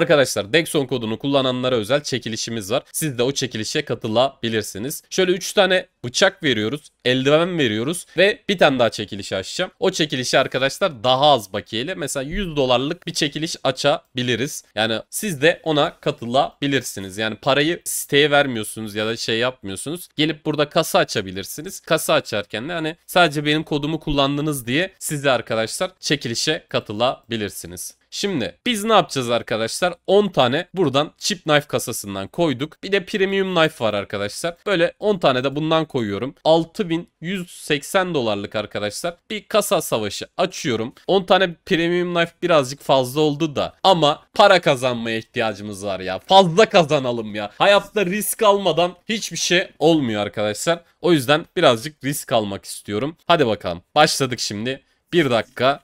Arkadaşlar Dexon kodunu kullananlara özel çekilişimiz var. Siz de o çekilişe katılabilirsiniz. Şöyle 3 tane bıçak veriyoruz, eldiven veriyoruz ve bir tane daha çekiliş açacağım. O çekilişi arkadaşlar daha az bakiyeli mesela 100 dolarlık bir çekiliş açabiliriz. Yani siz de ona katılabilirsiniz. Yani parayı siteye vermiyorsunuz ya da şey yapmıyorsunuz. Gelip burada kasa açabilirsiniz. Kasa açarken de hani sadece benim kodumu kullandınız diye siz de arkadaşlar çekilişe katılabilirsiniz. Şimdi biz ne yapacağız arkadaşlar? 10 tane buradan chip knife kasasından koyduk. Bir de premium knife var arkadaşlar. Böyle 10 tane de bundan koyuyorum. 6180 dolarlık arkadaşlar. Bir kasa savaşı açıyorum. 10 tane premium knife birazcık fazla oldu da ama para kazanmaya ihtiyacımız var ya. Fazla kazanalım ya. Hayatta risk almadan hiçbir şey olmuyor arkadaşlar. O yüzden birazcık risk almak istiyorum. Hadi bakalım. Başladık şimdi. Bir dakika.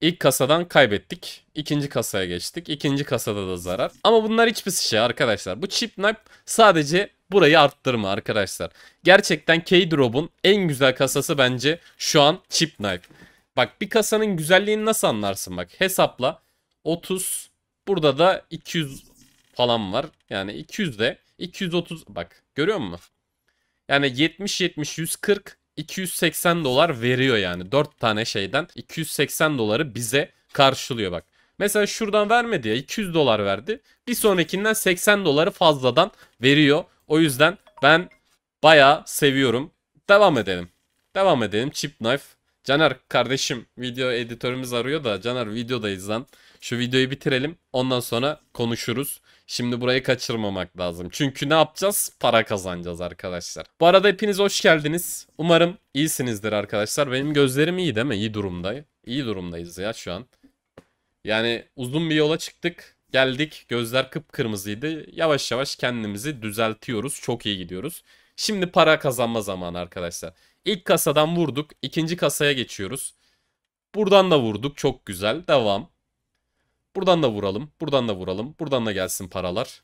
İlk kasadan kaybettik. İkinci kasaya geçtik. İkinci kasada da zarar. Ama bunlar hiçbir şey arkadaşlar. Bu chip knife sadece Burayı arttırma arkadaşlar. Gerçekten K-Drop'un en güzel kasası bence şu an Chip Knife. Bak bir kasanın güzelliğini nasıl anlarsın bak. Hesapla 30 burada da 200 falan var. Yani 200 de 230 bak görüyor musun? Yani 70 70 140 280 dolar veriyor yani 4 tane şeyden 280 doları bize karşılıyor bak. Mesela şuradan vermedi ya 200 dolar verdi. Bir sonrakinden 80 doları fazladan veriyor. O yüzden ben bayağı seviyorum. Devam edelim. Devam edelim. Chip Knife. Caner kardeşim video editörümüz arıyor da Caner videodayız lan. Şu videoyu bitirelim. Ondan sonra konuşuruz. Şimdi burayı kaçırmamak lazım. Çünkü ne yapacağız? Para kazanacağız arkadaşlar. Bu arada hepiniz hoş geldiniz. Umarım iyisinizdir arkadaşlar. Benim gözlerim iyi değil mi? İyi durumda. İyi durumdayız ya şu an. Yani uzun bir yola çıktık. Geldik gözler kıpkırmızıydı. Yavaş yavaş kendimizi düzeltiyoruz. Çok iyi gidiyoruz. Şimdi para kazanma zamanı arkadaşlar. İlk kasadan vurduk. ikinci kasaya geçiyoruz. Buradan da vurduk. Çok güzel. Devam. Buradan da vuralım. Buradan da vuralım. Buradan da gelsin paralar.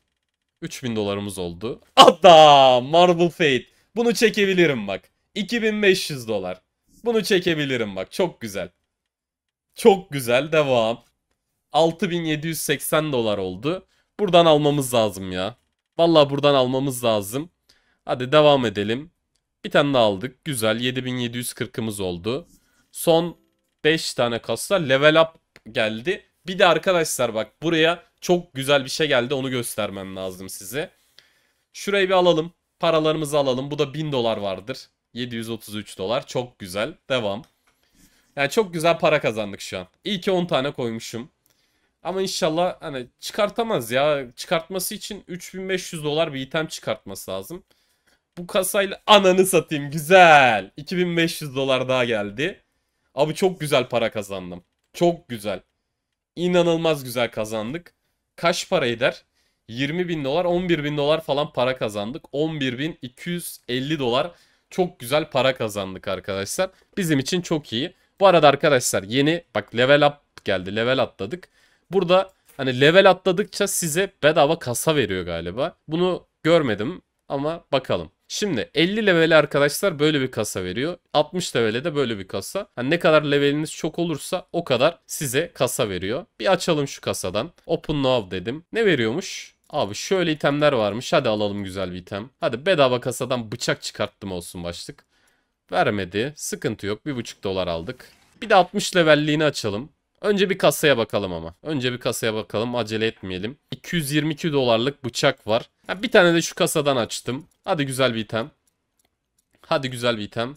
3000 dolarımız oldu. Ada! Marble Fate. Bunu çekebilirim bak. 2500 dolar. Bunu çekebilirim bak. Çok güzel. Çok güzel. Devam. 6780 dolar oldu. Buradan almamız lazım ya. Vallahi buradan almamız lazım. Hadi devam edelim. Bir tane daha aldık. Güzel. 7740'ımız oldu. Son 5 tane kasa level up geldi. Bir de arkadaşlar bak buraya çok güzel bir şey geldi. Onu göstermem lazım size. Şurayı bir alalım. Paralarımızı alalım. Bu da 1000 dolar vardır. 733 dolar. Çok güzel. Devam. Yani çok güzel para kazandık şu an. İyi ki 10 tane koymuşum. Ama inşallah hani çıkartamaz ya. Çıkartması için 3500 dolar bir item çıkartması lazım. Bu kasayla ananı satayım güzel. 2500 dolar daha geldi. Abi çok güzel para kazandım. Çok güzel. İnanılmaz güzel kazandık. Kaç para eder? 20 bin dolar 11 bin dolar falan para kazandık. 11 bin 250 dolar çok güzel para kazandık arkadaşlar. Bizim için çok iyi. Bu arada arkadaşlar yeni bak level up geldi level atladık. Burada hani level atladıkça size bedava kasa veriyor galiba. Bunu görmedim ama bakalım. Şimdi 50 leveli arkadaşlar böyle bir kasa veriyor. 60 levele de böyle bir kasa. Yani ne kadar leveliniz çok olursa o kadar size kasa veriyor. Bir açalım şu kasadan. Open now dedim. Ne veriyormuş? Abi şöyle itemler varmış. Hadi alalım güzel bir item. Hadi bedava kasadan bıçak çıkarttım olsun başlık. Vermedi. Sıkıntı yok. 1,5 dolar aldık. Bir de 60 levelliğini açalım. Önce bir kasaya bakalım ama. Önce bir kasaya bakalım acele etmeyelim. 222 dolarlık bıçak var. Ha, bir tane de şu kasadan açtım. Hadi güzel bir item. Hadi güzel bir item.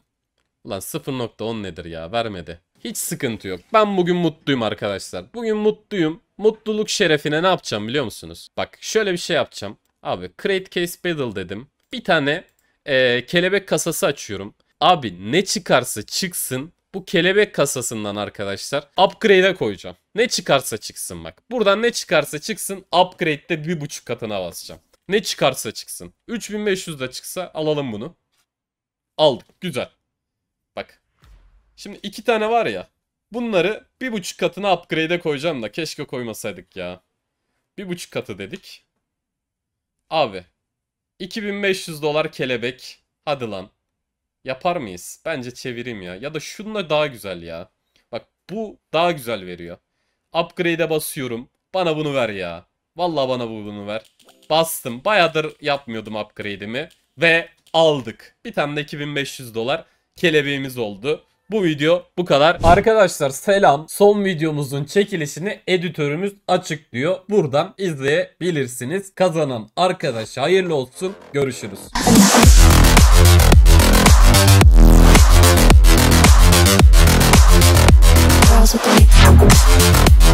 Ulan 0.10 nedir ya vermedi. Hiç sıkıntı yok. Ben bugün mutluyum arkadaşlar. Bugün mutluyum. Mutluluk şerefine ne yapacağım biliyor musunuz? Bak şöyle bir şey yapacağım. Abi crate case battle dedim. Bir tane e, kelebek kasası açıyorum. Abi ne çıkarsa çıksın bu kelebek kasasından arkadaşlar upgrade'e koyacağım. Ne çıkarsa çıksın bak. Buradan ne çıkarsa çıksın upgrade'de bir buçuk katına basacağım. Ne çıkarsa çıksın. 3500 de çıksa alalım bunu. Aldık. Güzel. Bak. Şimdi iki tane var ya. Bunları bir buçuk katına upgrade'e koyacağım da keşke koymasaydık ya. Bir buçuk katı dedik. Abi. 2500 dolar kelebek. Hadi lan. Yapar mıyız? Bence çevireyim ya. Ya da şunla daha güzel ya. Bak bu daha güzel veriyor. Upgrade'e basıyorum. Bana bunu ver ya. Vallahi bana bunu ver. Bastım. Bayağıdır yapmıyordum upgrade'imi. Ve aldık. Bir tane de 2500 dolar kelebeğimiz oldu. Bu video bu kadar. Arkadaşlar selam. Son videomuzun çekilişini editörümüz açıklıyor. Buradan izleyebilirsiniz. Kazanan arkadaş hayırlı olsun. Görüşürüz. Cause with me